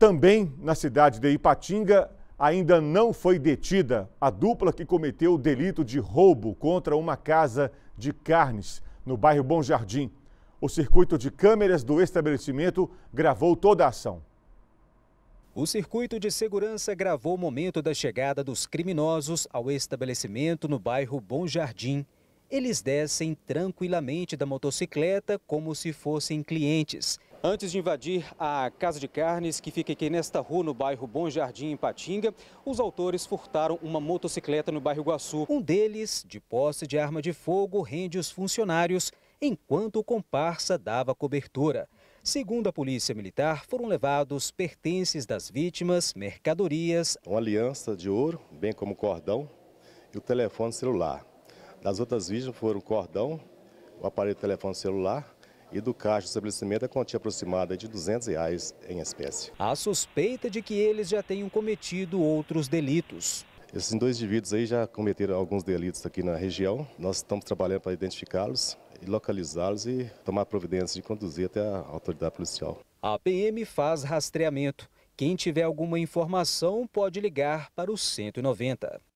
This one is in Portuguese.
Também na cidade de Ipatinga, ainda não foi detida a dupla que cometeu o delito de roubo contra uma casa de carnes no bairro Bom Jardim. O circuito de câmeras do estabelecimento gravou toda a ação. O circuito de segurança gravou o momento da chegada dos criminosos ao estabelecimento no bairro Bom Jardim, eles descem tranquilamente da motocicleta como se fossem clientes. Antes de invadir a Casa de Carnes, que fica aqui nesta rua, no bairro Bom Jardim, em Patinga, os autores furtaram uma motocicleta no bairro Iguaçu. Um deles, de posse de arma de fogo, rende os funcionários enquanto o comparsa dava cobertura. Segundo a Polícia Militar, foram levados pertences das vítimas, mercadorias. Uma aliança de ouro, bem como cordão, e o telefone celular. Das outras vítimas foram o cordão, o aparelho de telefone celular, e do caixa do estabelecimento a quantia aproximada de 200 reais em espécie. Há suspeita de que eles já tenham cometido outros delitos. Esses dois indivíduos aí já cometeram alguns delitos aqui na região. Nós estamos trabalhando para identificá-los e localizá-los e tomar providências de conduzir até a autoridade policial. A PM faz rastreamento. Quem tiver alguma informação pode ligar para o 190.